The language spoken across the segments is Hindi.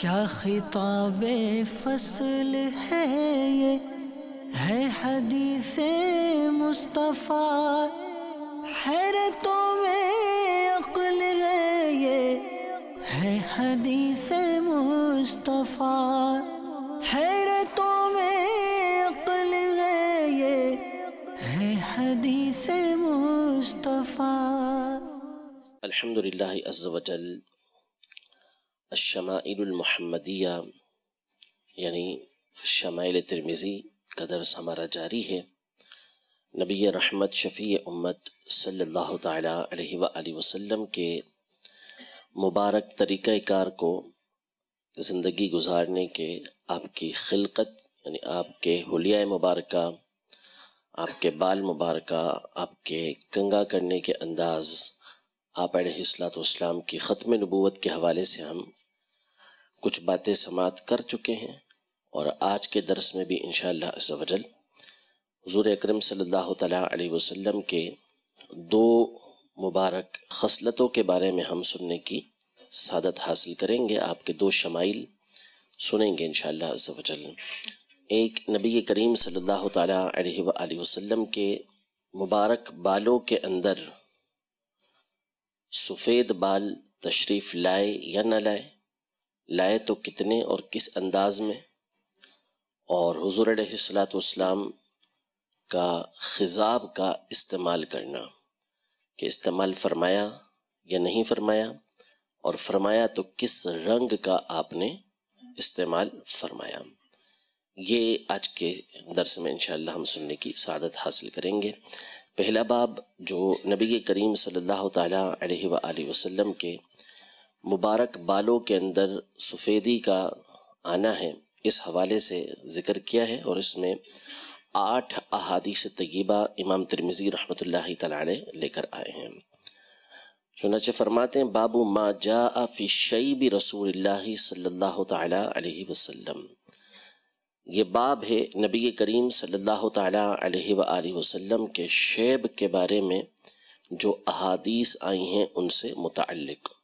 क्या खिताब फसल है ये है हदीस मुस्तफ़ा हैरतों में अक्ल है ये है हदीस मुस्तफ़ा हैरतों में अक्ल है ये है हदीस मुस्तफ़ा अल्हम्दुलिल्लाह अज़्ज़वजल शमाइलमहमदिया यानी शमाइल तिरमिज़ी का दर्स हमारा जारी है नबी रहमत शफ़ी उम्मत सल्लल्लाहु अलैहि सल्ला वसल्लम के मुबारक तरीक़ाकार को ज़िंदगी गुजारने के आपकी खिलकत यानी आपके हलिया मुबारक आपके बाल मुबारक आपके कंगा करने के अंदाज़ आप सलाम की ख़त्म नबूत के हवाले से हम कुछ बातें समात कर चुके हैं और आज के दरस में भी इन शजल हजूर अक्रम सल्लल्लाहु अलैहि के दो मुबारक खसलतों के बारे में हम सुनने की सादत हासिल करेंगे आपके दो शमाइल सुनेंगे इन शजल एक नबी करीम सल्ला वसम के मुबारक बालों के अंदर सफ़ेद बाल तशरीफ़ लाए या न लाए लाए तो कितने और किस अंदाज में और हजूर सलाम का खिजाब का इस्तेमाल करना कि इस्तेमाल फरमाया या नहीं फरमाया और फरमाया तो किस रंग का आपने इस्तेमाल फरमाया ये आज के दरस में इन हम सुनने की सादत हासिल करेंगे पहला बाब जो नबी करीम सल्लल्लाहु अलैहि वसल्लम के मुबारक बालों के अंदर सफ़ेदी का आना है इस हवाले से ज़िक्र किया है और इसमें आठ अहादीस तयबा इमाम तिरमिज़ी रहमत ला लेकर आए हैं चुनाचे फरमाते हैं बाबू मा जा फ़ी शईब रसूल सल्ला वसम ये बाब है नबी करीम सल्लल्लाहु अलैहि वसल्लम के शेब के बारे में जो अहादीस आई हैं उनसे मुतलक़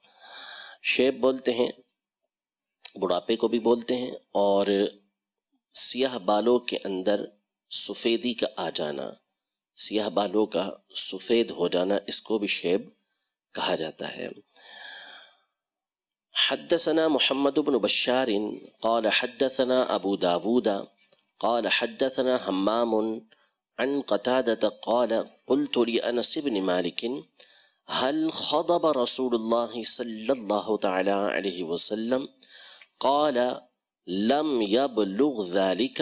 शेब बोलते हैं बुढ़ापे को भी बोलते हैं और सियाह बालों के अंदर सफ़ेदी का आ जाना सियाह बालों का सफ़ेद हो जाना इसको भी शेब कहा जाता है हदसना मोहम्मद बन बशार कौल हदसना अबू दाऊदा कौल हदसना हमाम अन कतादत कौल कुल तुरी अनसब मालिकिन हल खदब रसूल सल्लल्लाहु वसल्लम قال लम यबलुग ذلك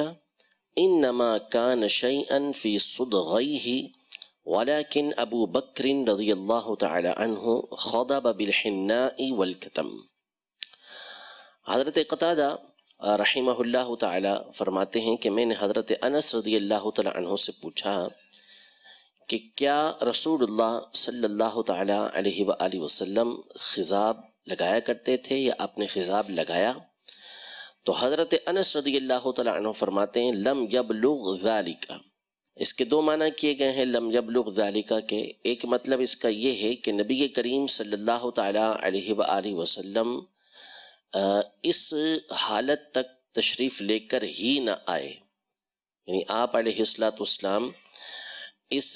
إنما كان شيئا في صدغيه ولكن أبو بكر رضي الله تعالى عنه خضب بالحناء والكتم हज़रत कतादा रहीमहुल्लाह ताला फरमाते हैं कि मैंने हज़रत अनस रदी अल्लाह तला से पूछा कि क्या रसूल सल्लल्लाहु अलैहि वसल्लम खिज़ाब लगाया करते थे या आपने खिज़ाब लगाया तो हज़रत अनस रदी अल्लाह तु फरमाते हैं लम यबलुगालिका इसके दो माना किए गए हैं लम यबलुगालिका के एक मतलब इसका ये है कि नबी करीम सल्लल्लाहु अलैहि वसल्लम इस हालत तक तशरीफ़ लेकर ही ना आए यानी आप आलतलाम इस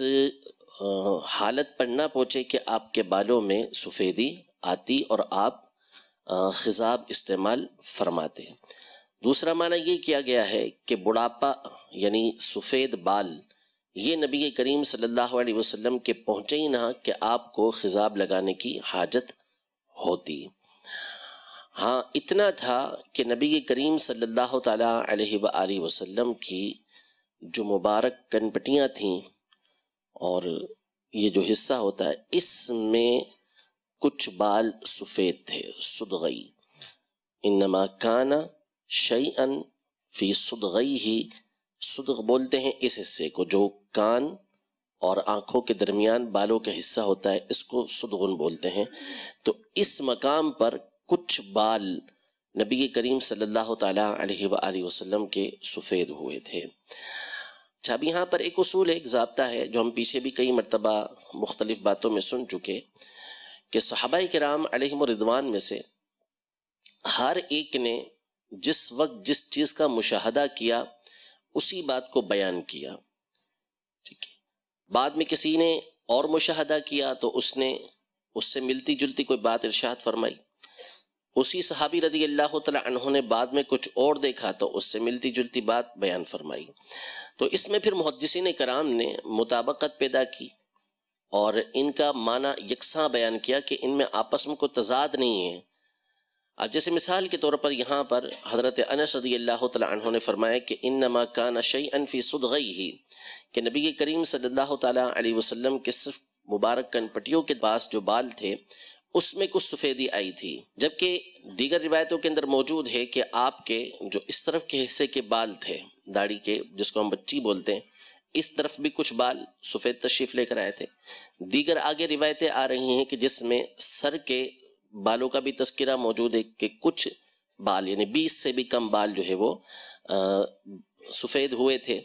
हालत पर ना पहुँचे कि आपके बालों में सफ़ेदी आती और आप खिजाब इस्तेमाल फरमाते दूसरा माना ये किया गया है कि बुढ़ापा यानी सफ़ेद बाल ये नबी करीम सल्लल्लाहु अलैहि वसल्लम के पहुँचे ही ना कि आपको खिजाब लगाने की हाजत होती हाँ इतना था कि नबी करीम सल्लल्लाहु अलैहि वसल्लम की जो मुबारक कनपटियाँ थीं और ये जो हिस्सा होता है इसमें कुछ बाल सफ़ेद थे सुदगई इन काना शई अन फी सुदगई ही सुदग बोलते हैं इस हिस्से को जो कान और आंखों के दरमियान बालों का हिस्सा होता है इसको सुदगुन बोलते हैं तो इस मकाम पर कुछ बाल नबी करीम सल्लल्लाहु अलैहि वसल्लम के सफ़ेद हुए थे अच्छा अब यहाँ पर एक असूल एक जबता है जो हम पीछे भी कई मरतबा मुख्तलिफ बातों में सुन चुके कि सहाबा कराम अलहमरिदवान में से हर एक ने जिस वक्त जिस चीज़ का मुशाहदा किया उसी बात को बयान किया ठीक है बाद में किसी ने और मुशाहदा किया तो उसने उससे मिलती जुलती कोई बात इर्शाद फरमाई उसी सहाबी रदी अल्लाह तहों ने बाद में कुछ और देखा तो उससे मिलती जुलती बात बयान फरमाई तो इसमें फिर मुहदसिन कराम ने मुताबकत पैदा की और इनका माना यकसा बयान किया कि इनमें आपस में कोई तजाद नहीं है अब जैसे मिसाल के तौर पर यहाँ पर हज़रत अन रदी अल्लाह तु ने फरमाया कि इन नमा कान शई अनफ़ी गई ही कि नबी करीम सल्लल्लाहु अलैहि वसल्लम के सिर्फ मुबारक कनपटियों के पास जो बाल थे उसमें कुछ सफ़ेदी आई थी जबकि दीगर रिवायतों के अंदर मौजूद है कि आपके जो इस तरफ के हिस्से के बाल थे दाढ़ी के जिसको हम बच्ची बोलते हैं इस तरफ भी कुछ बाल सफ़ेद तशरीफ लेकर आए थे दीगर आगे रिवायतें आ रही हैं कि जिसमें सर के बालों का भी तस्करा मौजूद है कि कुछ बाल यानी बीस से भी कम बाल जो है वो सफ़ेद हुए थे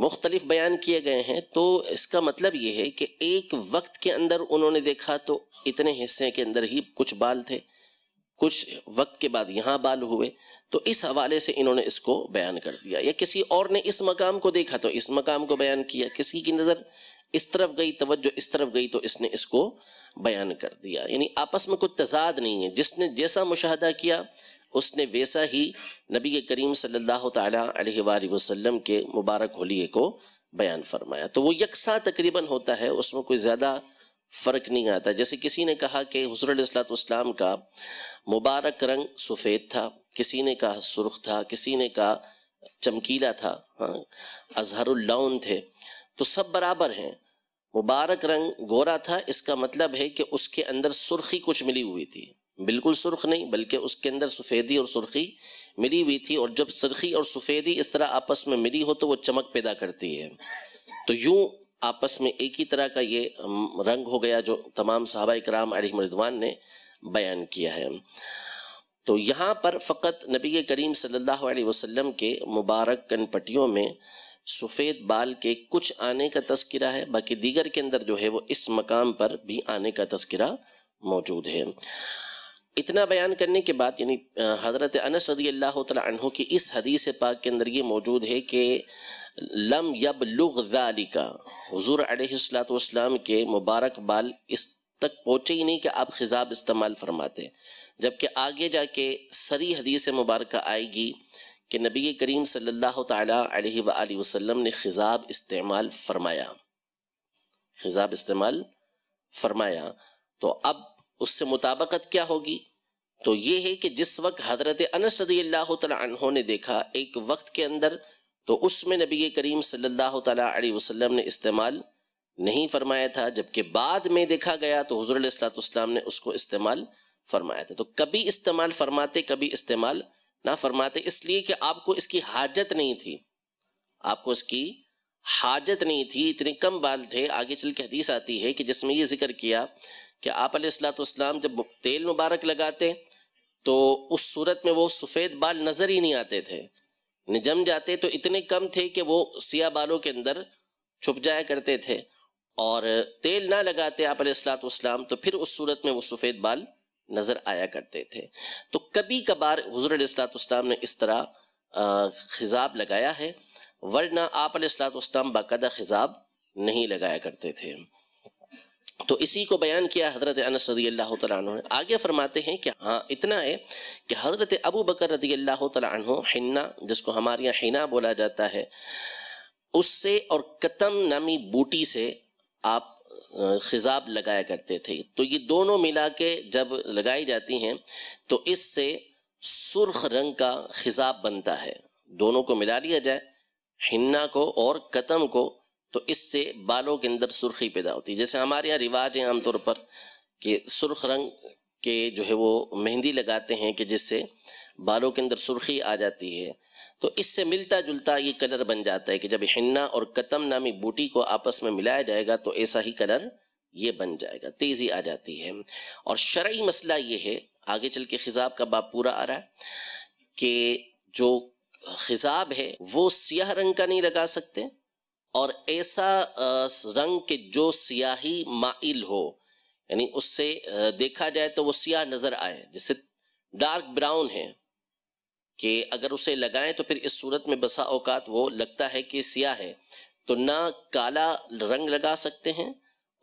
मुख्तलिफ बयान किए गए हैं तो इसका मतलब ये है कि एक वक्त के अंदर उन्होंने देखा तो इतने हिस्से के अंदर ही कुछ बाल थे कुछ वक्त के बाद यहाँ बाल हुए तो इस हवाले से इन्होंने इसको बयान कर दिया या किसी और ने इस मकाम को देखा तो इस मकाम को बयान किया किसी की नज़र इस तरफ गई तवज्जो इस तरफ गई तो इसने इसको बयान कर दिया यानी आपस में कोई तजाद नहीं है जिसने जैसा मुशाह किया उसने वैसा ही नबी करीम सल्लल्लाहु सल्ला वसल्लम के मुबारक होलिये को बयान फरमाया तो वो यकसा तकरीबन होता है उसमें कोई ज़्यादा फ़र्क नहीं आता जैसे किसी ने कहा कि हजरतलाम का मुबारक रंग सफ़ेद था किसी ने कहा सुर्ख था किसी ने कहा चमकीला था हाँ अजहरुल्लाउन थे तो सब बराबर हैं मुबारक रंग गोरा था इसका मतलब है कि उसके अंदर सुर्खी कुछ मिली हुई थी बिल्कुल सुर्ख नहीं बल्कि उसके अंदर सफ़ेदी और सुर्खी मिली हुई थी और जब सुर्खी और सफ़ेदी इस तरह आपस में मिली हो तो वो चमक पैदा करती है तो यूं आपस में एक ही तरह का ये रंग हो गया जो तमाम साहबा कराम अलिमरिदवान ने बयान किया है तो यहाँ पर फ़कत नबी करीम सल्लल्लाहु अलैहि वसल्लम के मुबारक कनपटियों में सफ़ेद बाल के कुछ आने का तस्करा है बाकी दीगर के अंदर जो है वो इस मकाम पर भी आने का तस्करा मौजूद है इतना बयान करने के बाद यानी हज़रत अनस रदी अल्लाह तहों की इस हदीस पाक के अंदर ये मौजूद है कि लम यब लुगालिका हजूर अलतम के मुबारक बाल इस तक पहुँचे ही नहीं कि आप खिजाब इस्तेमाल फरमाते जबकि आगे जाके सरी हदीस मुबारक आएगी कि नबी करीम सल्लल्लाहु अलैहि सल्ला वसल्लम ने खिजाब इस्तेमाल फरमाया खिजाब इस्तेमाल फरमाया तो अब उससे मुताबकत क्या होगी तो ये है कि जिस वक्त हजरत अनस रदी अल्लाह ने देखा एक वक्त के अंदर तो उसमें नबी करीम सल्लल्लाहु अलैहि वसल्लम ने इस्तेमाल नहीं फरमाया था जबकि बाद में देखा गया तो हजूर ने उसको इस्तेमाल फरमाया था तो कभी इस्तेमाल फरमाते कभी इस्तेमाल ना फरमाते इसलिए कि आपको इसकी हाजत नहीं थी आपको इसकी हाजत नहीं थी इतने कम बाल थे आगे चल के हदीस आती है कि जिसमें ये जिक्र किया कि आप सलाम जब तेल मुबारक लगाते तो उस सूरत में वो सफ़ेद बाल नज़र ही नहीं आते थे निजम जाते तो इतने कम थे कि वो सिया बालों के अंदर छुप जाया करते थे और तेल ना लगाते आप असलातम तो फिर उस सूरत में वो सफ़ेद बाल नज़र आया करते थे तो कभी कभार हजूर असलातम ने इस तरह खिजाब लगाया है वरना आप असलातम बाकायदा खिजाब नहीं लगाया करते थे तो इसी को बयान किया हज़रत अनस रदी अल्लाह ने आगे फरमाते हैं कि हाँ इतना है कि हज़रत अबू बकर रदी अल्लाह हिन्ना जिसको हमारे यहाँ हिना बोला जाता है उससे और कतम नामी बूटी से आप खिजाब लगाया करते थे तो ये दोनों मिला के जब लगाई जाती हैं तो इससे सुर्ख रंग का खिजाब बनता है दोनों को मिला लिया जाए हिन्ना को और कतम को तो इससे बालों के अंदर सुर्खी पैदा होती है जैसे हमारे यहाँ रिवाज है आमतौर पर कि सुर्ख रंग के जो है वो मेहंदी लगाते हैं कि जिससे बालों के अंदर सुर्खी आ जाती है तो इससे मिलता जुलता ये कलर बन जाता है कि जब हिन्ना और कतम नामी बूटी को आपस में मिलाया जाएगा तो ऐसा ही कलर ये बन जाएगा तेज़ी आ जाती है और शर्य मसला ये है आगे चल के खिजाब का बाप पूरा आ रहा है कि जो खिजाब है वो सियाह रंग का नहीं लगा सकते और ऐसा रंग के जो सियाही माइल हो यानी उससे देखा जाए तो वो सियाह नजर आए जैसे डार्क ब्राउन है कि अगर उसे लगाएं तो फिर इस सूरत में बसा औकात वो लगता है कि सियाह है तो ना काला रंग लगा सकते हैं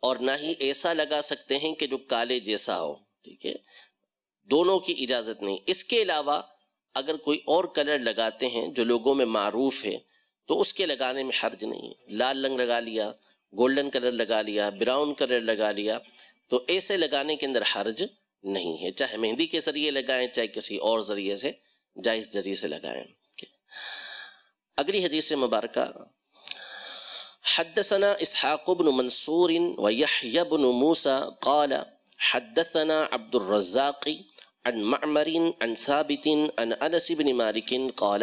और ना ही ऐसा लगा सकते हैं कि जो काले जैसा हो ठीक है दोनों की इजाज़त नहीं इसके अलावा अगर कोई और कलर लगाते हैं जो लोगों में मरूफ है तो उसके लगाने में हर्ज नहीं है लाल रंग लगा लिया गोल्डन कलर लगा लिया ब्राउन कलर लगा लिया तो ऐसे लगाने के अंदर हर्ज नहीं है चाहे मेहंदी के जरिए लगाएं चाहे किसी और जरिए से जायज जरिए से लगाएं अगली हदीस मुबारक حدثنا اسحاق بن منصور ويحيى بن موسى قال حدثنا عبد الرزاق عن معمر عن ثابت عن انس بن مالك قال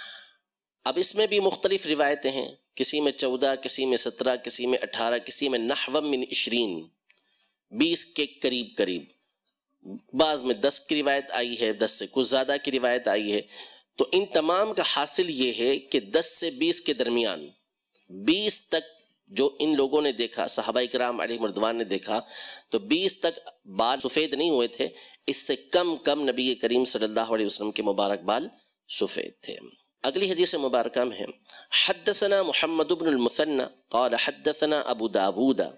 अब इसमें भी मुख्तलिफ रिवायतें हैं किसी में चौदह किसी में सत्रह किसी में अठारह किसी में नहवम मिन इशरीन बीस के करीब करीब बाज़ में दस की रिवायत आई है दस से कुछ ज़्यादा की रिवायत आई है तो इन तमाम का हासिल ये है कि दस से बीस के दरमियान बीस तक जो इन लोगों ने देखा साहबा कराम अली मरदवान ने देखा तो बीस तक बाल सफ़ेद नहीं हुए थे इससे कम कम नबी करीम सल्लल्लाहु अलैहि वसल्लम के मुबारक बाल सफ़ेद थे अगली हदीस مباركة مهم حدثنا محمد بن المثنى قال حدثنا ابو داوود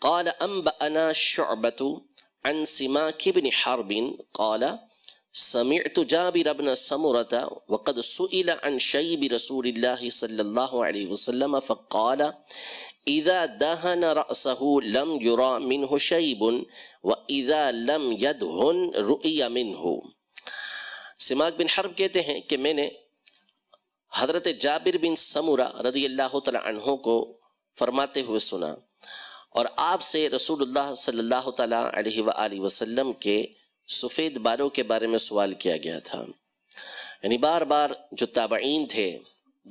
قال انبانا شعبة عن سماك بن حرب قال سمعت جابر بن سمرة وقد سئل عن شيب رسول الله صلى الله عليه وسلم فقال إذا دهن رأسه لم يرى منه شيب وإذا لم يدهن رؤي منه سماك بن حرب ہیں کہ میں نے हज़रत जाबिर बिन समूरा रदी अल्लाह तहों को फरमाते हुए सुना और आपसे रसूलुल्लाह सल्लल्लाहु अलैहि रसूल वसल्लम के सफ़ेद बालों के बारे में सवाल किया गया था यानी बार बार जो ताबीन थे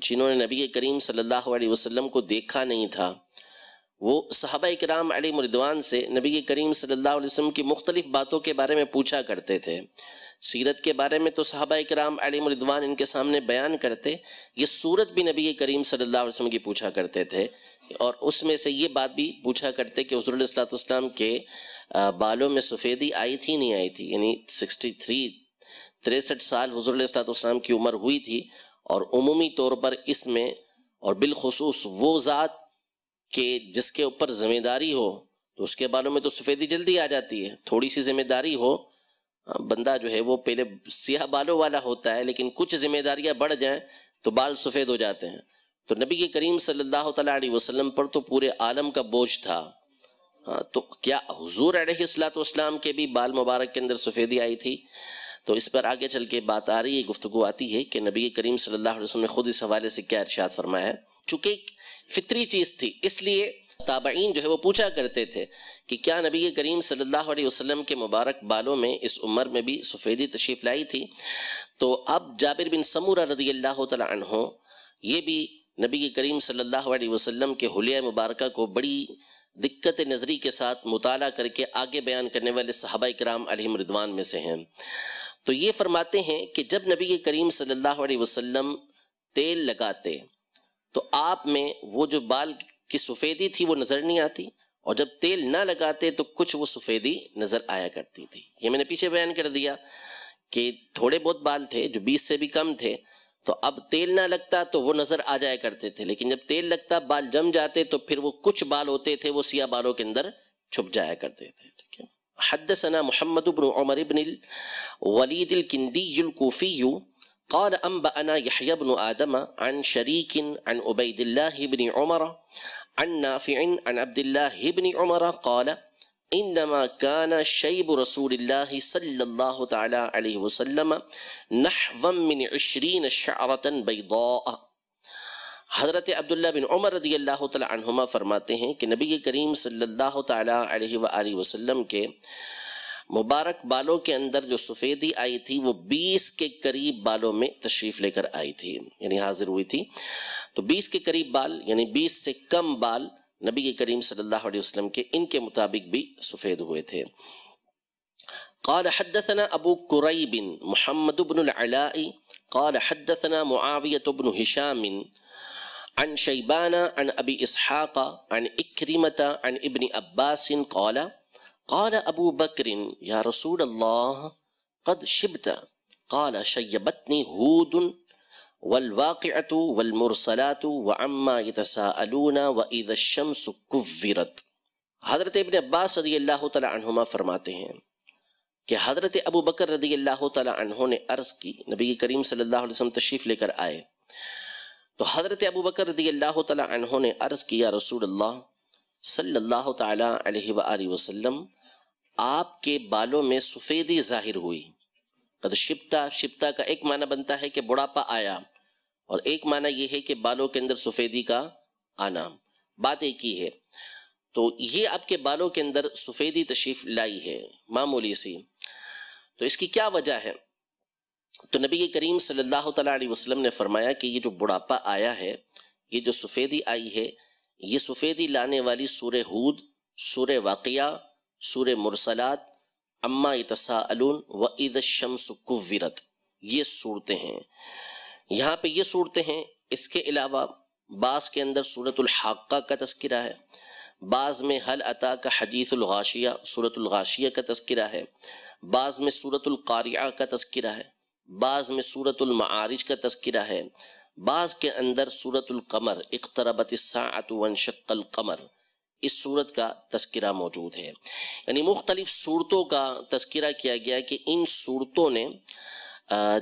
जिन्होंने नबी करीम सल्लल्लाहु अलैहि वसल्लम को देखा नहीं था वो साहब कराम अली मरिदवान से नबी करीम सल्लल्लाहु अलैहि वसल्लम की मुख्तलिफ़ बातों के बारे में पूछा करते थे सीरत के बारे में तो साहबा कराम अलीमरिदवान इनके सामने बयान करते ये सूरत भी नबी करीम सल्लल्लाहु अलैहि वसल्लम की पूछा करते थे और उसमें से ये बात भी पूछा करते कि हजरतलाम के बालों में सफ़ेदी आई थी नहीं आई थी यानी सिक्सटी थ्री तिरसठ साल हजरतलाम की उम्र हुई थी और अमूमी तौर पर इसमें और बिलखसूस वो ज़ात के जिसके ऊपर ज़िम्मेदारी हो तो उसके बालों में तो सफ़ेदी जल्दी आ जाती है थोड़ी सी ज़िम्मेदारी हो बंदा जो है वो पहले सियाह बालों वाला होता है लेकिन कुछ जिम्मेदारियां बढ़ जाएं तो बाल सफ़ेद हो जाते हैं तो नबी के करीम सल्लल्लाहु अलैहि वसल्लम पर तो पूरे आलम का बोझ था हाँ तो क्या हजूर असलाम के भी बाल मुबारक के अंदर सफ़ेदी आई थी तो इस पर आगे चल के बात आ रही है गुफ्तु आती है कि नबी करीम सल्लल्लाहु अलैहि वसल्लम ने खुद इस हवाले से क्या इर्शाद फरमाया है चूँकि फितरी चीज़ थी इसलिए ताबईन जो है वो पूछा करते थे कि क्या नबी करीम सल्लल्लाहु अलैहि वसल्लम के मुबारक बालों में इस उम्र में भी सफ़ेदी तशरीफ़ लाई थी तो अब जाबिर बिन समूरा रदी अल्लाह तहों ये भी नबी करीम सल्लल्लाहु अलैहि वसल्लम के हलिया मुबारक को बड़ी दिक्कत नज़री के साथ मुताल करके आगे बयान करने वाले साहबा कराम रिदवान में से हैं तो ये फरमाते हैं कि जब नबी करीम सल्लल्लाहु अलैहि वसल्लम तेल लगाते तो आप में वो जो बाल कि सफ़ेदी थी वो नज़र नहीं आती और जब तेल ना लगाते तो कुछ वो सफ़ेदी नज़र आया करती थी ये मैंने पीछे बयान कर दिया कि थोड़े बहुत बाल थे जो बीस से भी कम थे तो अब तेल ना लगता तो वो नज़र आ जाया करते थे लेकिन जब तेल लगता बाल जम जाते तो फिर वो कुछ बाल होते थे वो सिया बालों के अंदर छुप जाया करते थे ठीक है सना मोहम्मद उमर इबन वलीद किंदी قال أنبأنا يحيى بن آدم عن شريك عن عبيد الله بن عمر عن نافع عن عبد الله بن عمر قال إنما كان شيب رسول الله صلى الله تعالى عليه وسلم نحظا من عشرين شعرة بيضاء حضرت عبداللہ بن عمر رضی اللہ تعالی عنہما فرماتے ہیں کہ نبی کریم صلی اللہ تعالی علیہ وآلہ وسلم کے मुबारक बालों के अंदर जो सफ़ेदी आई थी वो 20 के करीब बालों में तशरीफ़ लेकर आई थी यानी हाजिर हुई थी तो 20 के करीब बाल यानी 20 से कम बाल नबी के करीम सल्लल्लाहु अलैहि वसल्लम के इनके मुताबिक भी सफ़ेद हुए थे قال حدثنا ابو كريب محمد بن العلاء قال حدثنا معاويه بن هشام عن شيبان عن ابي اسحاق عن اكرمه عن ابن عباس قال قال أبو بكر يا رسول الله قد شبت قال شيبتني هود والواقعة والمرسلات وعما يتساءلون وإذا الشمس كفرت हज़रत इबन अब्बास रदी अल्लाह तुमा फरमाते हैं कि हज़रत अबू बकर रदी अल्लाह तहों ने अर्ज़ की नबी करीम सल्लल्लाहु अलैहि वसल्लम तशरीफ़ लेकर आए तो हज़रत अबू बकर रदी अल्लाह तहों ने अर्ज़ किया रसूल अल्लाह सल्लल्लाहु अलैहि वसल्लम आपके बालों में सफेदी जाहिर हुई कद शिप्ता शिप्ता का एक माना बनता है कि बुढ़ापा आया और एक माना यह है कि बालों के अंदर सफेदी का आना बात एक ही है तो ये आपके बालों के अंदर सफेदी तशीफ लाई है मामूली सी तो इसकी क्या वजह है तो नबी करीम सल्लल्लाहु अलैहि वसल्लम ने फरमाया कि ये जो बुढ़ापा आया है ये जो सफ़ेदी आई है ये सफ़ेदी लाने वाली सूर हूद सूर्य वाकिया सूर मुरसलात अम्मा इतसाअलून व ईद शम्स कुवरत ये सूरतें हैं यहाँ पे ये सूरतें हैं इसके अलावा बास के अंदर सूरतुल हाक्का का तस्करा है बाज़ में हल अता का हदीसगाशिया सूरतगाशिया का तस्करा है बाज़ में सूरतलकारिया का तस्करा है बाज़ में सूरतमारज का तस्करा है बाज़ के अंदर सूरतलकमर इकतरबत सात वनशक्ल कमर इस सूरत का तस्करा मौजूद है यानी मुख्तलिफ सूरतों का तस्करा किया गया कि इन सूरतों ने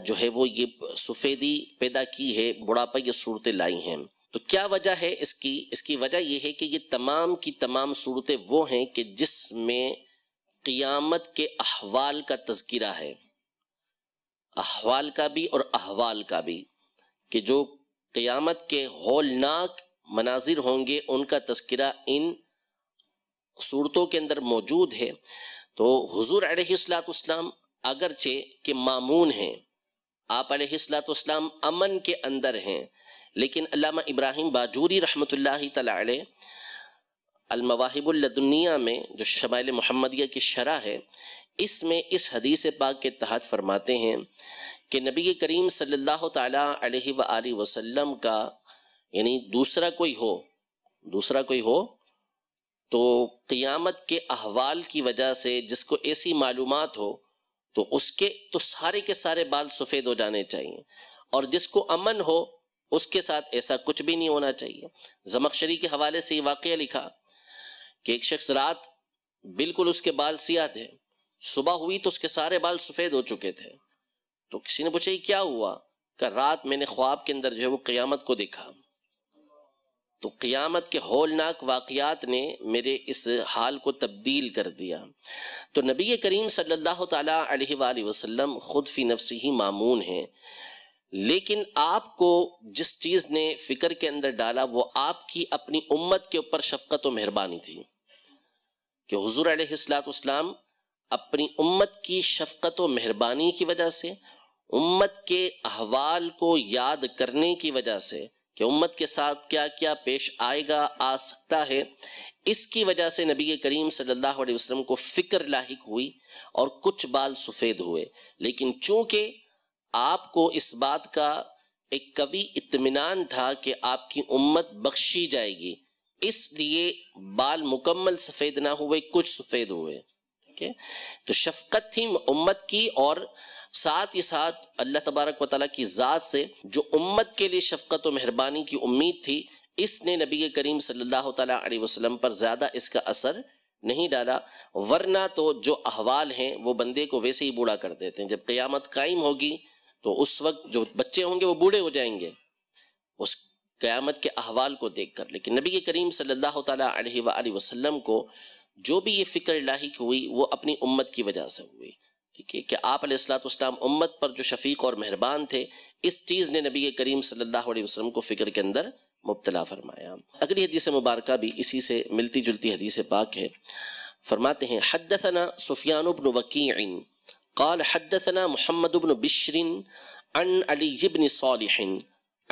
जो है वो ये सफ़ेदी पैदा की है बुढ़ापा ये सूरतें लाई हैं तो क्या वजह है इसकी इसकी वजह यह है कि ये तमाम की तमाम सूरतें वो हैं कि जिसमें क़ियामत के अहवाल का तस्करा है अहवाल का भी और अहवाल का भी कि जो क़ियामत के होलनाक मनाजिर होंगे उनका तस्करा इन सूरतों के अंदर मौजूद है तो हजूर अलैहिस्सलाम अगरचे के मामून हैं आप अलैहिस्सलाम अमन के अंदर हैं लेकिन अलामा इब्राहिम बाजूरी रहमत तआला में जो शमाइल महमदिया की शरह है इसमें इस हदीस पाक के तहत फरमाते हैं कि नबी करीम सल्लल्लाहु अलैहि वसल्लम का यानी दूसरा कोई हो दूसरा कोई हो तो क़ियामत के अहवाल की वजह से जिसको ऐसी मालूम हो तो उसके तो सारे के सारे बाल सफ़ेद हो जाने चाहिए और जिसको अमन हो उसके साथ ऐसा कुछ भी नहीं होना चाहिए जमकशरी के हवाले से ये वाक़ लिखा कि एक शख्स रात बिल्कुल उसके बाल सियाह थे सुबह हुई तो उसके सारे बाल सफ़ेद हो चुके थे तो किसी ने पूछा ये क्या हुआ कर रात मैंने ख्वाब के अंदर जो है वो क़ियामत को देखा तो क़ियामत के होलनाक वाक़ात ने मेरे इस हाल को तब्दील कर दिया तो नबी करीम सल्लल्लाहु अलैहि वसल्लम ख़ुद फ़ी नफसी ही मामून है लेकिन आपको जिस चीज़ ने फ़िक्र के अंदर डाला वो आपकी अपनी उम्मत के ऊपर शफकत व मेहरबानी थी कि हजूर अलैहिस्सलाम अपनी उम्मत की शफकत व मेहरबानी की वजह से उम्मत के अहवाल को याद करने की वजह से कि उम्मत के साथ क्या क्या पेश आएगा आ सकता है इसकी वजह से नबी करीम सल्लल्लाहु अलैहि वसल्लम को फिक्र लाक हुई और कुछ बाल सफ़ेद हुए लेकिन चूंकि आपको इस बात का एक कवि इत्मीनान था कि आपकी उम्मत बख्शी जाएगी इसलिए बाल मुकम्मल सफ़ेद ना हुए कुछ सफ़ेद हुए ठीक है तो शफकत थी उम्मत की और साथ ही साथ अल्लाह तबारक वाली की ज़ात से जो उम्मत के लिए शफकत व मेहरबानी की उम्मीद थी इसने नबी करीम सल्लल्लाहु अलैहि वसल्लम पर ज़्यादा इसका असर नहीं डाला वरना तो जो अहवाल हैं वो बंदे को वैसे ही बूढ़ा कर देते हैं जब क़यामत कायम होगी तो उस वक्त जो बच्चे होंगे वो बूढ़े हो जाएंगे उस क़यामत के अहवाल को देख कर लेकिन नबी करीम सल्ला अलैहि को जो भी ये फ़िक्र लाही हुई वो अपनी उम्मत की वजह से हुई कि, कि आप सलाम उम्मत पर जो शफीक और मेहरबान थे इस चीज़ ने नबी करीम सल्लल्लाहु अलैहि वसल्लम को फ़िक्र के अंदर मुबतला फरमाया अगली हदीस मुबारक भी इसी से मिलती जुलती हदीस पाक है फरमाते हैं हदसना सुफियान बन वकीन قال حدثنا محمد بن بشر عن علي بن صالح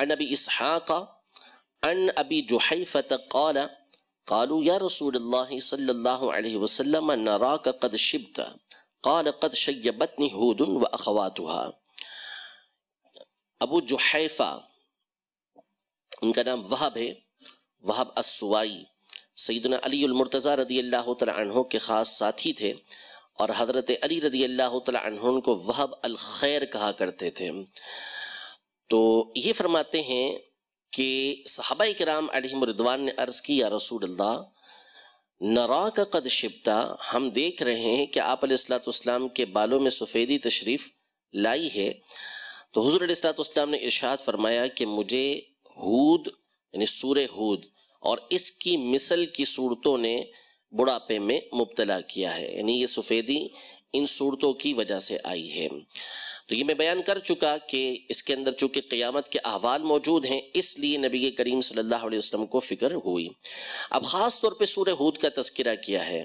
عن ابي اسحاق عن ابي جحيفه قال قالوا يا رسول الله صلى الله عليه وسلم نراك قد شبت काल कद शैबतनी हूदन व अखवातुहा अबू उनका नाम वहाब है वहाब असवाई सईदना अली मुर्तज़ा रदी अल्लाह तहों के ख़ास साथी थे और हज़रत अली रदी अल्लाह तहों को अल खैर कहा करते थे तो ये फरमाते हैं कि सहाबा कराम अली मरदवान ने अर्ज़ की या रसूल अल्लाह नरा का कद शिबता हम देख रहे हैं कि आप सलाम के बालों में सफ़ेदी तशरीफ़ लाई है तो हजूर सलाम ने इरशाद फरमाया कि मुझे हूद यानी सूर हूद और इसकी मिसल की सूरतों ने बुढ़ापे में मुबतला किया है यानी ये सफ़ेदी इन सूरतों की वजह से आई है तो ये मैं बयान कर चुका कि इसके अंदर चूंकि क़यामत के अहवाल मौजूद हैं इसलिए नबी करीम सल्लल्लाहु अलैहि वसल्लम को फ़िक्र हुई अब ख़ास तौर पर सूर्य हूद का तस्करा किया है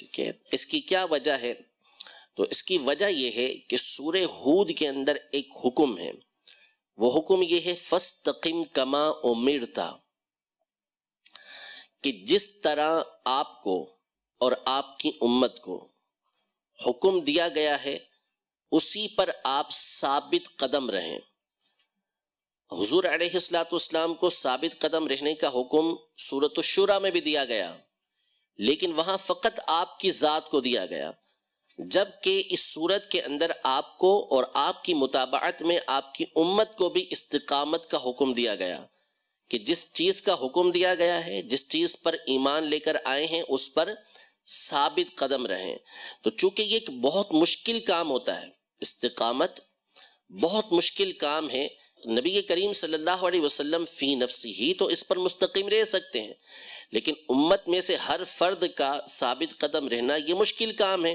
ठीक है इसकी क्या वजह है तो इसकी वजह यह है कि सूर्य हूद के अंदर एक हुक्म है वो हुक्म यह है फस कमा उमिरता कि जिस तरह आपको और आपकी उम्मत को हुक्म दिया गया है उसी पर आप साबित कदम रहें हजूर अलैहिस्सलाम को साबित कदम रहने का हुक्म सूरत शुरा में भी दिया गया लेकिन वहां फकत आपकी ज़ात को दिया गया जबकि इस सूरत के अंदर आपको और आपकी मुताबात में आपकी उम्मत को भी इस्तकामत का हुक्म दिया गया कि जिस चीज़ का हुक्म दिया गया है जिस चीज़ पर ईमान लेकर आए हैं उस पर साबित कदम रहें तो चूंकि ये एक बहुत मुश्किल काम होता है इस्तकामत बहुत मुश्किल काम है नबी करीम सल्लल्लाहु अलैहि वसल्लम फ़ी नफसी ही तो इस पर मुस्तकिम रह सकते हैं लेकिन उम्मत में से हर फर्द का साबित कदम रहना ये मुश्किल काम है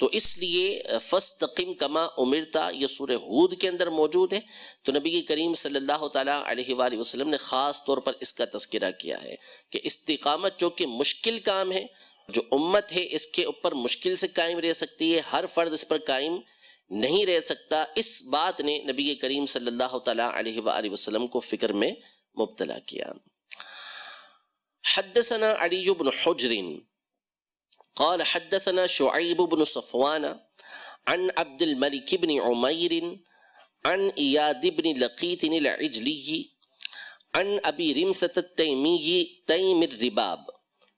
तो इसलिए फ़स्तकीम कमा उमिरता ये सूर हूद के अंदर मौजूद है तो नबी करीम सल्लल्लाहु अलैहि वसल्लम ने ख़ास तौर पर इसका तस्करा किया है कि इस्तकामत जो कि मुश्किल काम है जो उम्मत है इसके ऊपर मुश्किल से कायम रह सकती है हर फर्द इस पर कायम नहीं रह सकता इस बात ने नबी करीम सल्लल्लाहु अलैहि वसल्लम को फिक्र में मुबतला किया हदसना अली बन हजरिन قال حدثنا شعيب بن صفوان عن عبد الملك بن عمير عن اياد بن لقيط العجلي عن ابي رمثة التيمي تيم الرباب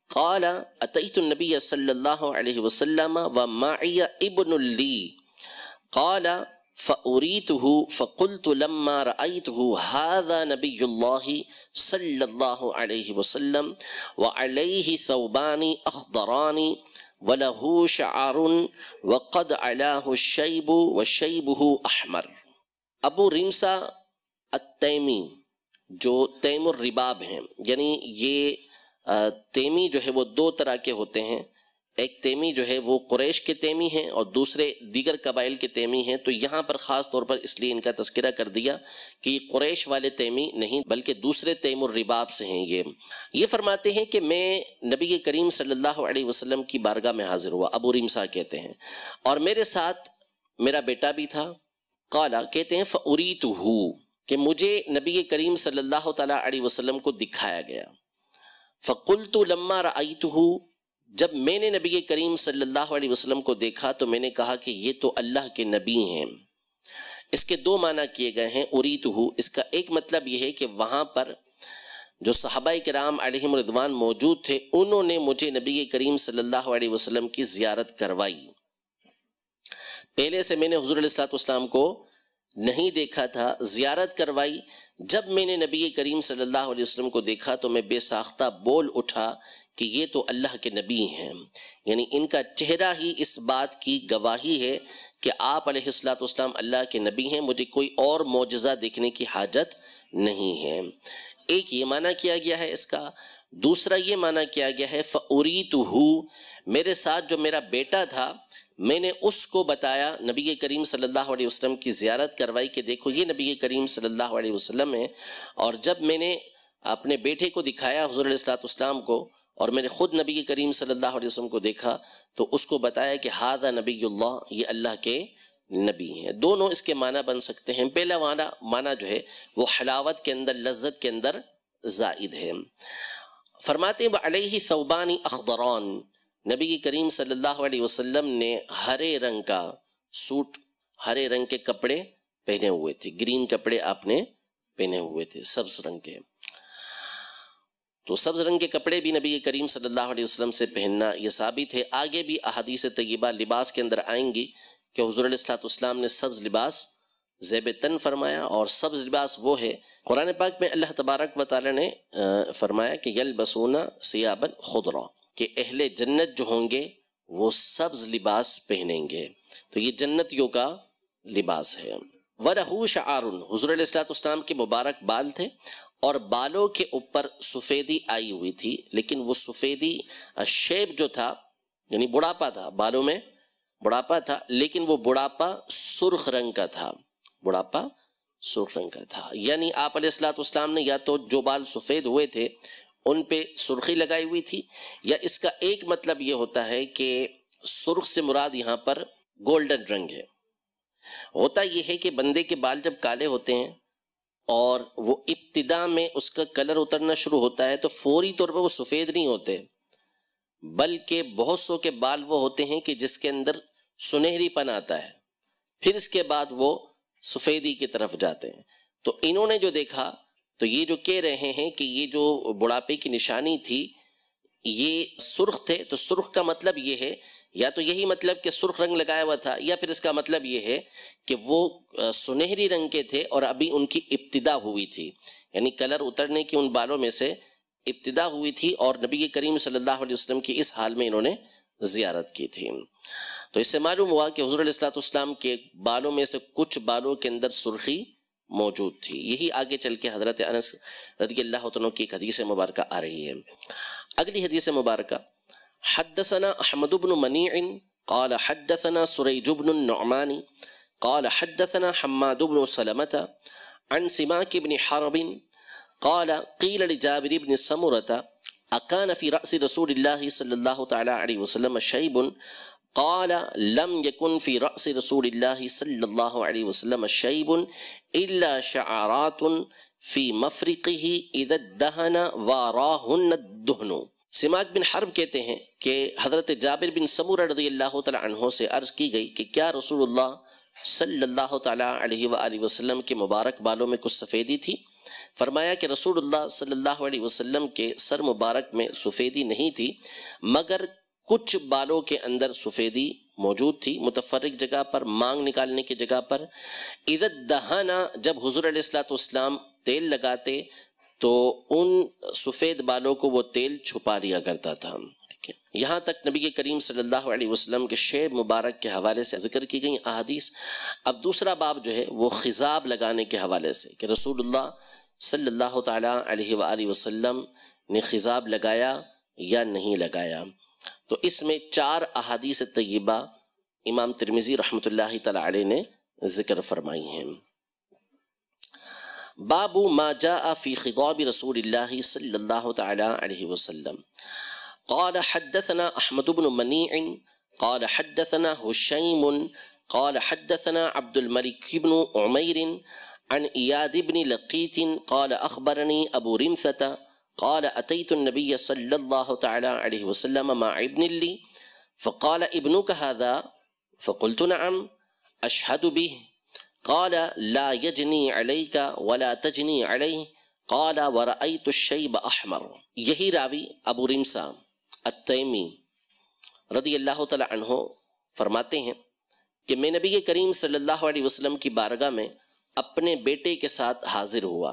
قال اتيت النبي صلى الله عليه وسلم ومعي ابن لي काला फ़रीत हो फ़कुल तो लम्मा रईत हो हादा नबी सल्ला वसलम व अलही सौबानी अखदरानी वलहू शारुन वक़द अलाह शैब व शैब अहमर अबू रिमसा अतैमी जो तैमुर रिबाब हैं यानी ये तैमी जो है वो दो तरह के होते हैं एक तेमी जो है वो कुरैश के तेमी हैं और दूसरे दीगर कबाइल के तेमी हैं तो यहाँ पर ख़ास तौर पर इसलिए इनका तस्करा कर दिया कि ये कुरैश वाले तेमी नहीं बल्कि दूसरे तैमुर रिबाब से हैं ये ये फरमाते हैं कि मैं नबी करीम सल्लल्लाहु अलैहि वसल्लम की बारगाह में हाजिर हुआ अबू रिमसा कहते हैं और मेरे साथ मेरा बेटा भी था कला कहते हैं फ़री तो कि मुझे नबी करीम सल्ला अलैहि को दिखाया गया फ़कुल तो लम्मा रई जब मैंने नबी करीम सल्लल्लाहु अलैहि वसल्लम को देखा तो मैंने कहा कि ये तो अल्लाह के नबी हैं इसके दो माना किए गए हैं उरीत हु इसका एक मतलब यह है कि वहाँ पर जो साहबा कराम रिदवान मौजूद थे उन्होंने मुझे नबी करीम सल्लल्लाहु अलैहि वसल्लम की ज़ियारत करवाई पहले से मैंने हजूरसलाम को नहीं देखा था ज़ियारत करवाई जब मैंने नबी करीम सल्लल्लाहु अलैहि वसल्लम को देखा तो मैं बेसाख्ता बोल उठा कि ये तो अल्लाह के नबी हैं यानी इनका चेहरा ही इस बात की गवाही है कि आप अलैहिस्सलाम अल्लाह के नबी हैं मुझे कोई और मुजज़ा देखने की हाजत नहीं है एक ये माना किया गया है इसका दूसरा ये माना किया गया है फ़री तो मेरे साथ जो मेरा बेटा था मैंने उसको बताया नबी करीम सल्लल्लाहु अलैहि वसल्लम की ज़्यारत करवाई कि देखो ये नबी करीम सल्लल्लाहु अलैहि वसल्लम है और जब मैंने अपने बेटे को दिखाया हजूर सलाम को और मैंने खुद नबी करीम सल्लल्लाहु अलैहि वसल्लम को देखा तो उसको बताया कि हादा नबी ये अल्लाह के नबी हैं दोनों इसके माना बन सकते हैं पहला माना माना जो है वो हलावत के अंदर लज्जत के अंदर जायद है फरमाते वही सौबानी अखदरान नबी करीम सल्लल्लाहु अलैहि वसल्लम ने हरे रंग का सूट हरे रंग के कपड़े पहने हुए थे ग्रीन कपड़े आपने पहने हुए थे सब्ज रंग के तो सब्ज रंग के कपड़े भी नबी करीम सल्लल्लाहु अलैहि वसल्लम से पहनना ये साबित है आगे भी अहदीस तयबा लिबास के अंदर आएंगी कि हजूरतम ने सब्ज लिबास जैब तन फरमाया और सब्ज लिबास वो है कुरान पाक में अल्लाह तबारक व ताली ने फरमाया कि यल बसूना सियाबल खुदरा कि अहले जन्नत जो होंगे वो सब्ज लिबास पहनेंगे तो ये जन्नतियों का लिबास है वरहू शारुन हजूर के मुबारक बाल थे और बालों के ऊपर सफ़ेदी आई हुई थी लेकिन वो सफ़ेदी शेप जो था यानी बुढ़ापा था बालों में बुढ़ापा था लेकिन वो बुढ़ापा सुर्ख रंग का था बुढ़ापा सुर्ख रंग का था यानी आप सलाम ने या तो जो बाल सफ़ेद हुए थे उन पे सुर्खी लगाई हुई थी या इसका एक मतलब ये होता है कि सुर्ख से मुराद यहाँ पर गोल्डन रंग है होता यह है कि बंदे के बाल जब काले होते हैं और वो इब्तदा में उसका कलर उतरना शुरू होता है तो फौरी तौर पर वो सफ़ेद नहीं होते बल्कि बहुत सो के बाल वो होते हैं कि जिसके अंदर सुनहरीपन आता है फिर इसके बाद वो सफ़ेदी की तरफ जाते हैं तो इन्होंने जो देखा तो ये जो कह रहे हैं कि ये जो बुढ़ापे की निशानी थी ये सुर्ख थे तो सुर्ख का मतलब ये है या तो यही मतलब कि सुर्ख रंग लगाया हुआ था या फिर इसका मतलब ये है कि वो सुनहरी रंग के थे और अभी उनकी इब्तदा हुई थी यानी कलर उतरने की उन बालों में से इब्तदा हुई थी और नबी करीम सल्लल्लाहु अलैहि वसल्लम की इस हाल में इन्होंने जियारत की थी तो इससे मालूम हुआ कि हजरतलाम के बालों में से कुछ बालों के अंदर सुर्खी मौजूद थी यही आगे चल के हजरत अनस रदी अल्लाह की एक हदीस मुबारक आ रही है अगली हदीस मुबारक حدثنا أحمد بن منيع قال حدثنا سريج بن النعمان قال حدثنا حماد بن سلمة عن سماك بن حرب قال قيل لجابر بن سمرة أكان في رأس رسول الله صلى الله تعالى عليه وسلم شيب قال لم يكن في رأس رسول الله صلى الله عليه وسلم شيب إلا شعرات في مفرقه إذا الدهن واراهن الدهن सिमाक बिन हर्ब कहते हैं कि हज़रत जाबिर बिन समूर रदी अल्लाह तहों से अर्ज़ की गई कि क्या रसूलुल्लाह सल्लल्लाहु अलैहि सल्ला वसल्लम के मुबारक बालों में कुछ सफ़ेदी थी फरमाया कि रसूलुल्लाह सल्लल्लाहु अलैहि वसल्लम के सर मुबारक में सफ़ेदी नहीं थी मगर कुछ बालों के अंदर सफ़ेदी मौजूद थी मुतफरक जगह पर मांग निकालने की जगह पर इधर दहाना जब हजूर असलातम तेल लगाते तो उन सफ़ेद बालों को वो तेल छुपा लिया करता था यहाँ तक नबी के करीम सल्लल्लाहु अलैहि वसल्लम के शेब मुबारक के हवाले से जिक्र की गई अहादीस अब दूसरा बाब जो है वो खिजाब लगाने के हवाले से कि रसूलुल्लाह सल्लल्लाहु अलैहि वसल्लम ने खिजाब लगाया या नहीं लगाया तो इसमें चार अहादीस तय्यबा इमाम तिरमिज़ी रहमतुल्लाह तआला ने ज़िक्र फरमाई हैं باب ما جاء في خضاب رسول الله صلى الله تعالى عليه وسلم قال حدثنا أحمد بن منيع قال حدثنا هشيم قال حدثنا عبد الملك بن عمير عن إياد بن لقيت قال أخبرني أبو رمثة قال أتيت النبي صلى الله تعالى عليه وسلم مع ابن لي فقال ابنك هذا فقلت نعم أشهد به قال لا यजनी अलई का वला तजनी अलई قال वरई तुशैब अहमर यही रावी अबू रिमसा अतैमी रदी अल्लाह तहो फरमाते हैं कि मैं नबी करीम सल्लल्लाहु अलैहि वसल्लम की बारगाह में अपने बेटे के साथ हाजिर हुआ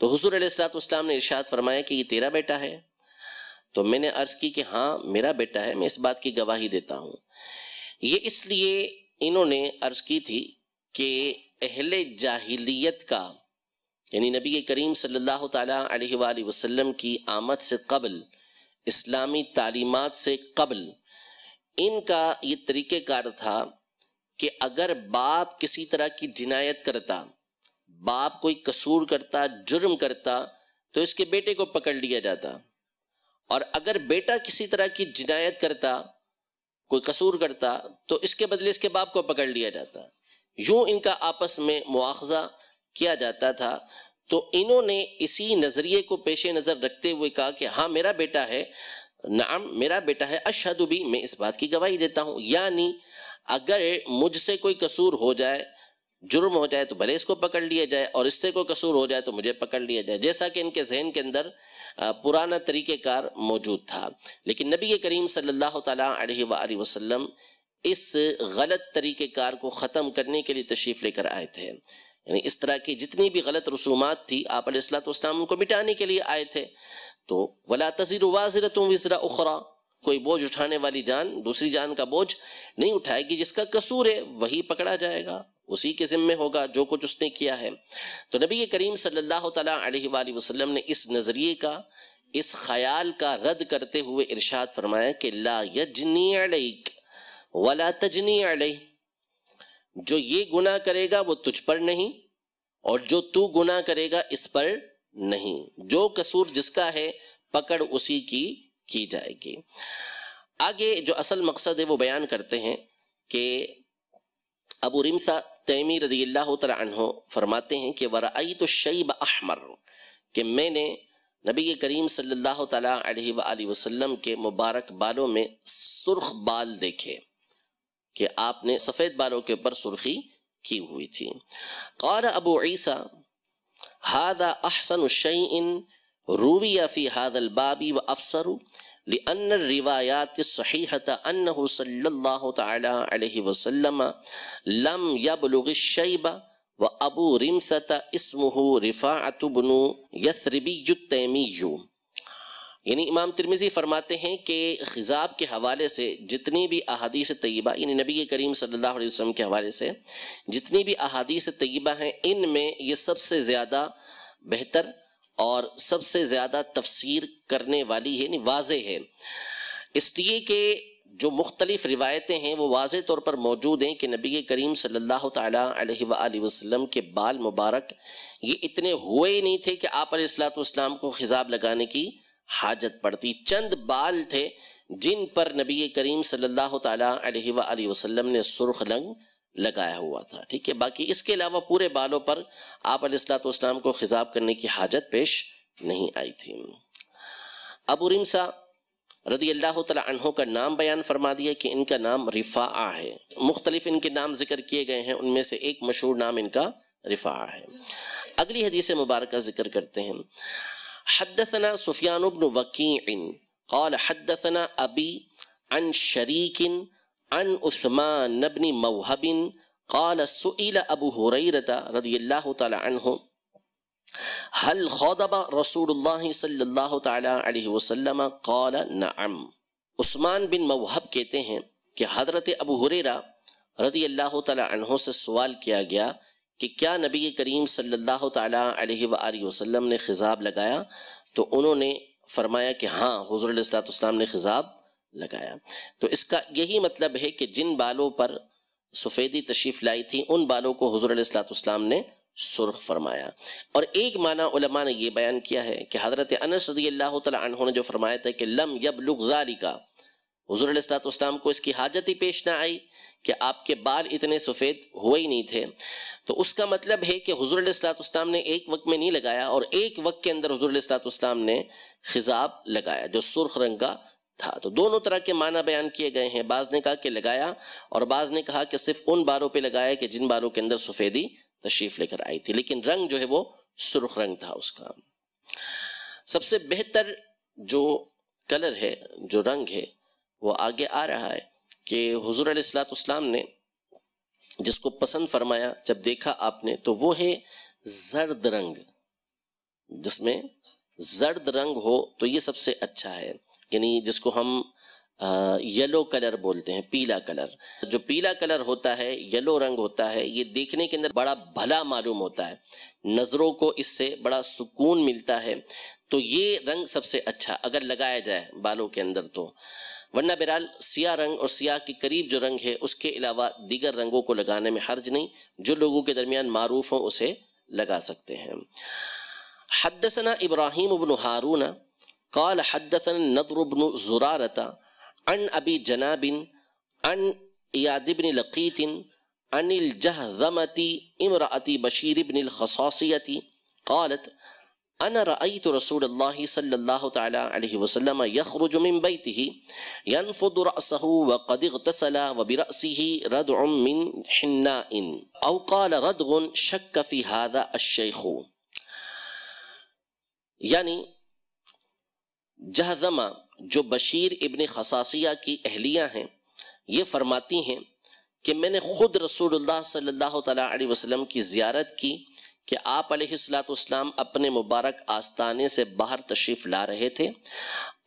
तो हजूर अलैहिस्सलाम ने इरशाद फरमाया कि ये तेरा बेटा है तो मैंने अर्ज़ की कि हाँ मेरा बेटा है मैं इस बात की गवाही देता हूँ ये इसलिए इन्होंने अर्ज़ की थी कि अहल जाहिलियत का यानी नबी करीम सल्लल्लाहु सल्ला वसल्लम की आमद से कबल इस्लामी तालीमत से कबल इनका ये तरीक़ेकार था कि अगर बाप किसी तरह की जिनायत करता बाप कोई कसूर करता जुर्म करता तो इसके बेटे को पकड़ लिया जाता और अगर बेटा किसी तरह की जिनायत करता कोई कसूर करता तो इसके बदले इसके बाप को पकड़ लिया जाता यूं इनका आपस में मुआवजा किया जाता था तो इन्होंने इसी नज़रिए को पेश नज़र रखते हुए कहा कि हाँ मेरा बेटा है नाम मेरा बेटा है अशहद भी मैं इस बात की गवाही देता हूँ यानी अगर मुझसे कोई कसूर हो जाए जुर्म हो जाए तो भले इसको पकड़ लिया जाए और इससे कोई कसूर हो जाए तो मुझे पकड़ लिया जाए जैसा कि इनके जहन के अंदर पुराना तरीक़ेकार मौजूद था लेकिन नबी करीम सल्लल्लाहु अलैहि वसल्लम इस गलत तरीके कार को ख़त्म करने के लिए तशरीफ़ लेकर आए थे यानी इस तरह की जितनी भी गलत रसूमात थी आप अलैहिस्सलाम उनको मिटाने के लिए आए थे तो वला तजीर वाजर तुम वजरा उखरा कोई बोझ उठाने वाली जान दूसरी जान का बोझ नहीं उठाएगी जिसका कसूर है वही पकड़ा जाएगा उसी के ज़िम्मे होगा जो कुछ उसने किया है तो नबी करीम सल्लल्लाहु अलैहि वसल्लम ने इस नज़रिए का इस ख्याल का रद्द करते हुए इरशाद फरमाया कि ला यजनी अलैक वला तजनी अलई जो ये गुना करेगा वो तुझ पर नहीं और जो तू गुना करेगा इस पर नहीं जो कसूर जिसका है पकड़ उसी की की जाएगी आगे जो असल मकसद है वो बयान करते हैं कि अबू रिमसा तैमी रदी अल्लाह तहो फरमाते हैं कि वराई तो शईब अहमर कि मैंने नबी करीम सल्लल्लाहु सल्ला वसल्लम के मुबारक बालों में सुर्ख बाल देखे कि आपने सफ़ेद बालों के ऊपर सुर्खी की हुई थी क़ार अबू ईसा हादा अहसन शैन रूविया फ़ी हादल बाबी व अफसर لأن الروايات الصحيحة أنه صلى الله تعالى عليه وسلم لم يبلغ الشيبة وأبو رمثة اسمه رفاعة بن يثربي التيمي यानी इमाम तिरमिज़ी फरमाते हैं कि खिजाब के हवाले से जितनी भी अहादीस तयबा यानी नबी करीम सल्लल्लाहु अलैहि वसल्लम के हवाले से जितनी भी अहादीस तयबा हैं इन में ये सबसे ज़्यादा बेहतर और सबसे ज़्यादा तफसीर करने वाली है यानी वाज है इसलिए कि जो मुख्तलिफ रिवायतें हैं वो वाज तौर पर मौजूद हैं कि नबी करीम सल्लल्लाहु अलैहि वसल्लम के बाल मुबारक ये इतने हुए ही नहीं थे कि आप सलाम को खिजाब लगाने की हाजत पड़ती चंद बाल थे जिन पर नबी करीम सल्लल्लाहु अलैहि वसल्लम ने सुर्ख रंग लगाया हुआ था ठीक है बाकी इसके अलावा पूरे बालों पर आप आपलाम को खिजाब करने की हाजत पेश नहीं आई थी अबू रिमसा रदी अल्लाह तहों का नाम बयान फरमा दिया कि इनका नाम रिफ़ा है मुख्तलिफ इनके नाम जिक्र किए गए हैं उनमें से एक मशहूर नाम इनका रिफ़ा है अगली हदीस मुबारक जिक्र करते हैं हदसना सुफियान बन वकीन कौल हदसना अबी अन शरीकिन अन उस्मान नबनी मवहबिन कौल सुल अबू हुरैरता रदी अल्लाह तह हल खौदब रसूल सल्ला तसलम कौल नम उस्मान बिन मवहब कहते हैं कि हजरत अबू हुरेरा रदी अल्लाह तहों से सवाल किया गया कि क्या नबी करीम सल्लल्लाहु अलैहि वसल्लम ने खिज़ाब लगाया तो उन्होंने फरमाया कि हाँ हजूर ने खिज़ाब लगाया तो इसका यही मतलब है कि जिन बालों पर सफ़ेदी तशरीफ़ लाई थी उन बालों को हजूर ने सुर्ख फरमाया और एक माना उलमा ने यह बयान किया है कि हज़रत अनस सदी अल्लाह तहों ने जो फरमाया था कि लम यब लुगाली का हजूर सलाम को इसकी हाजत ही पेश ना आई कि आपके बाल इतने सफ़ेद हुए ही नहीं थे तो उसका मतलब है कि हजूर इस्लाम ने एक वक्त में नहीं लगाया और एक वक्त के अंदर हजूर इस्लाम ने खिजाब लगाया जो सुर्ख रंग का था तो दोनों तरह के माना बयान किए गए हैं बाज ने कहा कि लगाया और बाज ने कहा कि सिर्फ उन बारों पे लगाया कि जिन बारों के अंदर सफ़ेदी तशरीफ लेकर आई थी लेकिन रंग जो है वो सुर्ख रंग था उसका सबसे बेहतर जो कलर है जो रंग है वो आगे आ रहा है कि हजूर असलातम ने जिसको पसंद फरमाया जब देखा आपने तो वो है जर्द रंग जिसमें जर्द रंग हो तो ये सबसे अच्छा है यानी जिसको हम येलो कलर बोलते हैं पीला कलर जो पीला कलर होता है येलो रंग होता है ये देखने के अंदर बड़ा भला मालूम होता है नज़रों को इससे बड़ा सुकून मिलता है तो ये रंग सबसे अच्छा अगर लगाया जाए बालों के अंदर तो वरना बहरहाल सिया रंग और सियाह के करीब जो रंग है उसके अलावा दीगर रंगों को लगाने में हर्ज नहीं जो लोगों के दरमियान मारूफ हों उसे लगा सकते हैं हदसना इब्राहिम अबन हारून काल हदसन नदरबन ज़ुरारता अन अबी जनाबिन अन यादिबन लकीतिन अनिल जहमती इमराती बशीर इबन खसासियती कालत अन रई तो रसूल सल्लल्लाहु अलैहि वसल्लम यखरुज मिन बैतिही यनफुद रअसहु व कद इगतसला व बिरअसिही रदउ मिन हिन्नाइन औ काल रदगुन शक फी हादा अश-शेख यानी जहजमा जो बशीर इब्न खसासिया की अहलियां हैं ये फरमाती हैं कि मैंने खुद रसूलुल्लाह सल्लल्लाहु अलैहि वसल्लम की ज़ियारत की कि आप अलैहिस्सलाम अपने मुबारक आस्ताने से बाहर तशरीफ़ ला रहे थे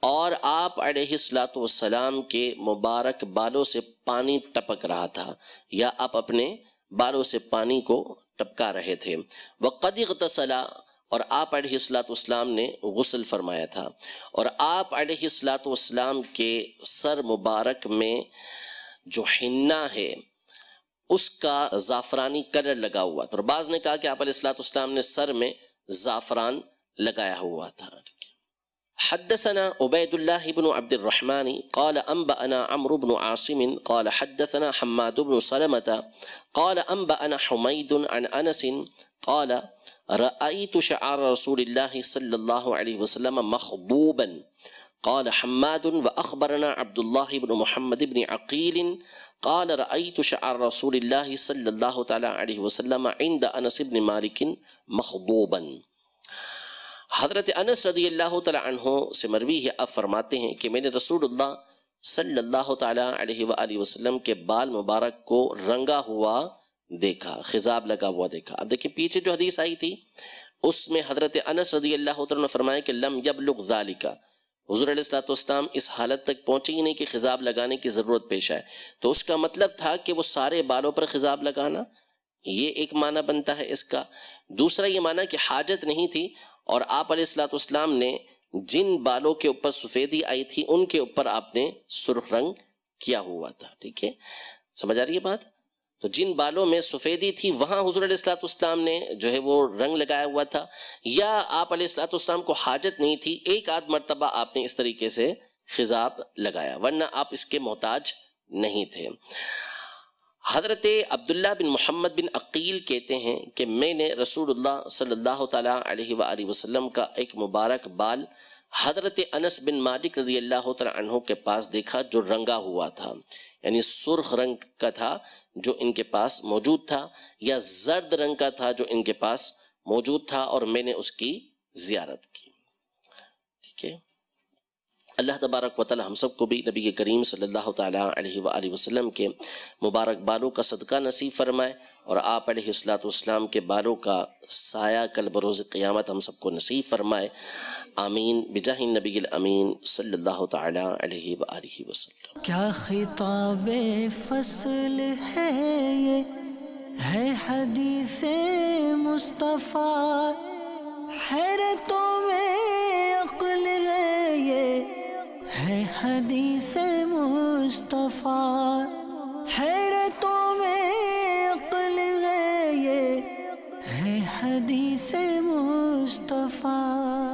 और आप अलैहिस्सलाम के मुबारक बालों से पानी टपक रहा था या आप अपने बालों से पानी को टपका रहे थे व कदीक तसला और आप अलैहिस्सलाम ने गसल फरमाया था और आप अलैहिस्सलाम के सर मुबारक में जो हिन्ना है उसका जाफरानी कलर लगा हुआ था और बाज ने कहा कि आप इस्लाम ने सर में जाफरान लगाया हुआ था حدثنا عبيد الله بن عبد الرحمن قال انبانا عمرو بن عاصم قال حدثنا حماد بن سلمة قال انبانا حميد عن انس قال رايت شعر رسول الله صلى الله عليه وسلم مخضوبا قال حماد وأخبرنا عبد الله بن محمد بن عقيل قال رأيت شعر رسول الله صلى الله تعالى عليه وسلم عند أنس بن مالك مخضوبا हज़रत अनस रदी अल्लाह तहों से मरवी है अब फरमाते हैं कि मैंने रसूलुल्लाह सल्लल्लाहु अलैहि वसल्लम के बाल मुबारक को रंगा हुआ देखा खिजाब लगा हुआ देखा अब देखिए पीछे जो हदीस आई थी उसमें हज़रत अनस रदी अल्लाह ने फरमाया कि लम यब लुक जालिका हजूर सलातम इस हालत तक पहुँचे ही नहीं कि खिजाब लगाने की ज़रूरत पेश आए तो उसका मतलब था कि वो सारे बालों पर खिजाब लगाना ये एक माना बनता है इसका दूसरा ये माना कि हाजत नहीं थी और आप सलातम ने जिन बालों के ऊपर सफ़ेदी आई थी उनके ऊपर आपने सुर्ख रंग किया हुआ था ठीक है समझ आ रही है बात तो जिन बालों में सफ़ेदी थी वहाँ हजूर असलातम ने जो है वो रंग लगाया हुआ था या आप असलातम को हाजत नहीं थी एक आध मरतबा आपने इस तरीके से खिजाब लगाया वरना आप इसके मोहताज नहीं थे हज़रत अब्दुल्ला बिन मोहम्मद बिन अकील कहते हैं कि मैंने रसूलुल्लाह सल्लल्लाहु अलैहि वसल्लम का एक मुबारक बाल हज़रत अनस बिन मालिक रजी अल्लाह तहों के पास देखा जो रंगा हुआ था यानी सुर्ख रंग का था जो इनके पास मौजूद था या जर्द रंग का था जो इनके पास मौजूद था और मैंने उसकी जियारत की अल्लाह तबारक वाल हम सब को भी नबी करीम सल्ला अलैहि के मुबारक बालों का सदका नसीब फरमाए और आप सलाम के बालों का साया कल बरोज़ क़ियामत हम सबको नसीब फरमाए आमीन बिजा नबी अमीन सल्लल्लाहु अलैहि वसल्लम क्या खिताब फसल है ये है हदीस मुस्तफ़ा है तो में अकल है ये है हदीस मुस्तफ़ा हैरतों में अकल है ये है हदीस मुस्तफ़ा